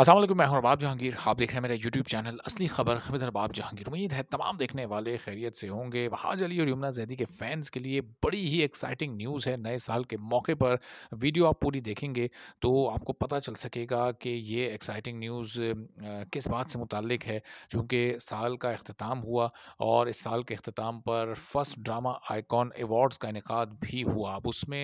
असल मैं अरबाब जहांगीर आप देख रहे हैं मेरा यूट्यूब चैनल असली खबर हमिद अरबाब जहांगीर उम्मीद है तमाम देखने वाले खैरियत से होंगे वहाज अली और यमुना जैदी के फैंस के लिए बड़ी ही एक्साइटिंग न्यूज़ है नए साल के मौके पर वीडियो आप पूरी देखेंगे तो आपको पता चल सकेगा कि ये एक्साइटिंग न्यूज़ किस बात से मुतक है चूँकि साल का अख्ताम हुआ और इस साल के अख्ताम पर फर्स्ट ड्रामा आइकॉन एवॉर्ड्स का इनका भी हुआ अब उसमें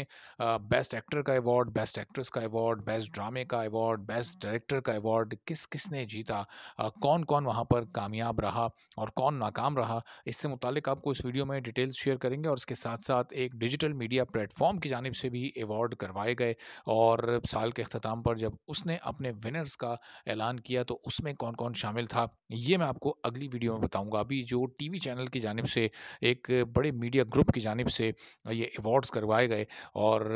बेस्ट एक्टर का एवॉर्ड बेस्ट एक्ट्रेस का एवॉर्ड बेस्ट ड्रामे का एवॉर्ड बेस्ट डायरेक्टर का अवार्ड किस किस ने जीता कौन कौन वहाँ पर कामयाब रहा और कौन नाकाम रहा इससे मुतल आपको इस वीडियो में डिटेल्स शेयर करेंगे और इसके साथ साथ एक डिजिटल मीडिया प्लेटफॉर्म की जानब से भी अवार्ड करवाए गए और साल के अख्ताम पर जब उसने अपने विनर्स का ऐलान किया तो उसमें कौन कौन शामिल था ये मैं आपको अगली वीडियो में बताऊँगा अभी जो टी वी चैनल की जानब से एक बड़े मीडिया ग्रुप की जानब से ये अवार्ड्स करवाए गए और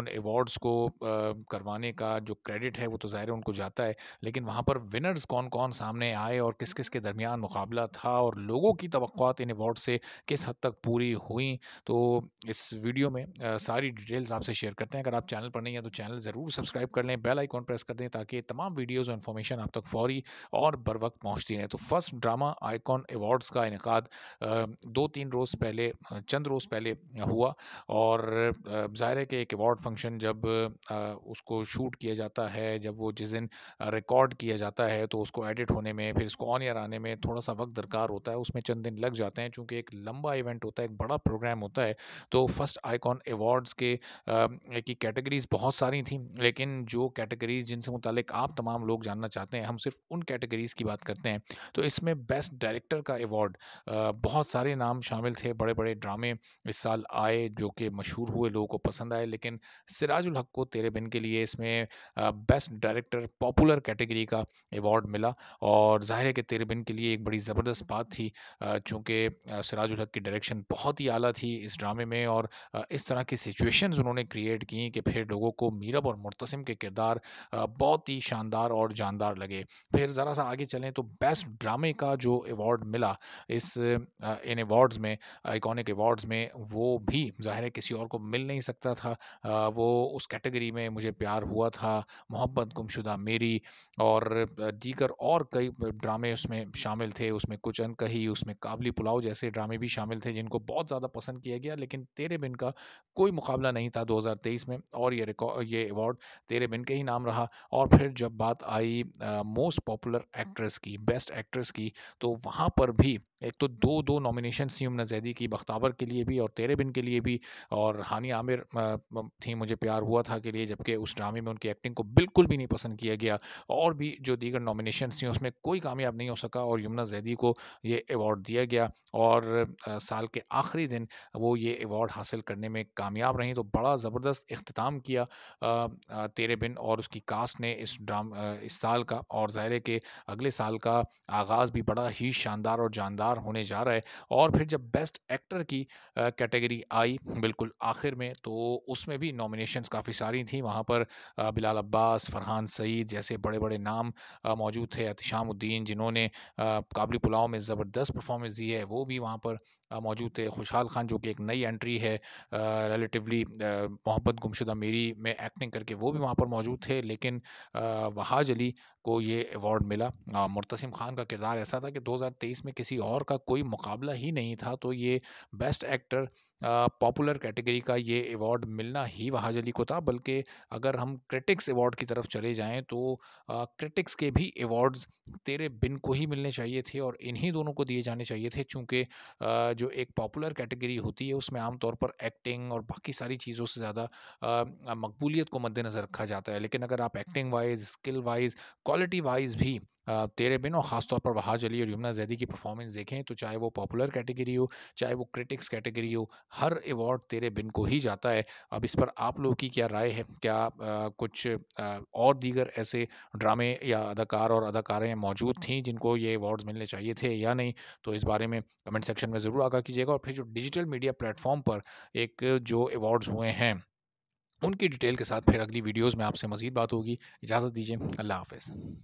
उन अवार्ड्स को करवाने का जो क्रेडिट है वो तो ज़ाहिर उनको जाता जाता है लेकिन वहाँ पर विनर्स कौन कौन सामने आए और किस किस के दरमियान मुकाबला था और लोगों की तो इन अवार्ड से किस हद तक पूरी हुई तो इस वीडियो में सारी डिटेल्स आपसे शेयर करते हैं अगर आप चैनल पर नहीं हैं तो चैनल ज़रूर सब्सक्राइब कर लें बेल आइकॉन प्रेस कर दें ताकि तमाम वीडियोज़ और इन्फॉर्मेशन आप तक फौरी और बर वक्त पहुँचती रहे तो फर्स्ट ड्रामा आइकॉन एवॉर्ड्स का इनका दो तीन रोज़ पहले चंद रोज़ पहले हुआ और ज़ाहिर है कि एक अवार्ड फंक्शन जब उसको शूट किया जाता है जब वो जिस दिन रिकॉर्ड किया जाता है तो उसको एडिट होने में फिर इसको ऑन ईयर आने में थोड़ा सा वक्त दरकार होता है उसमें चंद दिन लग जाते हैं चूँकि एक लंबा इवेंट होता है एक बड़ा प्रोग्राम होता है तो फर्स्ट आइकॉन एवॉर्ड्स के की कैटेगरीज बहुत सारी थी लेकिन जो कैटेगरीज जिनसे मुतलिक आप तमाम लोग जानना चाहते हैं हम सिर्फ उन कैटेगरीज़ की बात करते हैं तो इसमें बेस्ट डायरेक्टर का एवॉर्ड बहुत सारे नाम शामिल थे बड़े बड़े ड्रामे इस साल आए जो कि मशहूर हुए लोगों को पसंद आए लेकिन सिराजुल हक को तेरे बिन के लिए इसमें best director pop popular category का अवार्ड मिला और ज़ाहिर है कि तेरे बिन के लिए एक बड़ी ज़बरदस्त बात थी चूँकि सराजुल हक की डायरेक्शन बहुत ही आला थी इस ड्रामे में और इस तरह की सिचुएशंस उन्होंने क्रिएट की कि फिर लोगों को मीरब और मुतसम के किरदार बहुत ही शानदार और जानदार लगे फिर ज़रा सा आगे चलें तो बेस्ट ड्रामे का जो अवार्ड मिला इस इन अवार्ड्स में आइकॉनिक अवार्ड्स में वो भी ज़ाहिर है किसी और को मिल नहीं सकता था वो उस कैटेगरी में मुझे प्यार हुआ था मोहब्बत गुमशुदा मेरी शायरी और दीगर और कई ड्रामे उसमें शामिल थे उसमें कुछ अनकही उसमें काबली पुलाव जैसे ड्रामे भी शामिल थे जिनको बहुत ज़्यादा पसंद किया गया लेकिन तेरे बिन का कोई मुकाबला नहीं था 2023 में और ये रिकॉर्ड ये अवार्ड तेरे बिन के ही नाम रहा और फिर जब बात आई मोस्ट पॉपुलर एक्ट्रेस की बेस्ट एक्ट्रेस की तो वहाँ पर भी एक तो दो दो नॉमिनेशन सीम नजैदी की बख्तावर के लिए भी और तेरे बिन के लिए भी और हानि आमिर थी मुझे प्यार हुआ था के लिए जबकि उस ड्रामे में उनकी एक्टिंग को बिल्कुल भी नहीं पसंद किया गया किया और भी जो दीगर नॉमिनेशन थी उसमें कोई कामयाब नहीं हो सका और यमुना जैदी को ये अवार्ड दिया गया और साल के आखिरी दिन वो ये अवार्ड हासिल करने में कामयाब रहीं तो बड़ा ज़बरदस्त अख्ताम किया तेरे बिन और उसकी कास्ट ने इस ड्राम इस साल का और ज़ाहिर के अगले साल का आगाज़ भी बड़ा ही शानदार और जानदार होने जा रहा है और फिर जब बेस्ट एक्टर की कैटेगरी आई बिल्कुल आखिर में तो उसमें भी नॉमिनेशंस काफ़ी सारी थी वहाँ पर बिलाल अब्बास फरहान सईद जैसे ऐसे बड़े बड़े नाम मौजूद थे अतिशामुद्दीन जिन्होंने काबली पुलाव में ज़बरदस्त परफॉर्मेंस दी है वो भी वहाँ पर मौजूद थे खुशहाल खान जो कि एक नई एंट्री है रिलेटिवली मोहब्बत गुमशुदा मेरी में एक्टिंग करके वो भी वहाँ पर मौजूद थे लेकिन वहाज अली को ये अवार्ड मिला मुर्तसिम खान का किरदार ऐसा था कि 2023 में किसी और का कोई मुकाबला ही नहीं था तो ये बेस्ट एक्टर पॉपुलर कैटेगरी का ये अवार्ड मिलना ही वहाजली को था बल्कि अगर हम क्रिटिक्स अवार्ड की तरफ चले जाएं तो क्रिटिक्स के भी अवार्ड्स तेरे बिन को ही मिलने चाहिए थे और इन्हीं दोनों को दिए जाने चाहिए थे चूँकि जो एक पॉपुलर कैटेगरी होती है उसमें आमतौर पर एक्टिंग और बाकी सारी चीज़ों से ज़्यादा मकबूलीत को मद्देनज़र रखा जाता है लेकिन अगर आप acting wise skill wise quality wise भी तेरे बिन और ख़ासतौर पर वहाज अली और यमुना जैदी की परफॉर्मेंस देखें तो चाहे वो पॉपुलर कैटेगरी हो चाहे वो क्रिटिक्स कैटेगरी हो हर अवार्ड तेरे बिन को ही जाता है अब इस पर आप लोगों की क्या राय है क्या आ, कुछ आ, और दीगर ऐसे ड्रामे या अदाकार और अदाकारें मौजूद थी जिनको ये अवार्ड्स मिलने चाहिए थे या नहीं तो इस बारे में कमेंट सेक्शन में ज़रूर आगा कीजिएगा और फिर जो डिजिटल मीडिया प्लेटफॉर्म पर एक जो अवार्ड्स हुए हैं उनकी डिटेल के साथ फिर अगली वीडियोज़ में आपसे मज़ीद बात होगी इजाज़त दीजिए अल्लाह हाफ़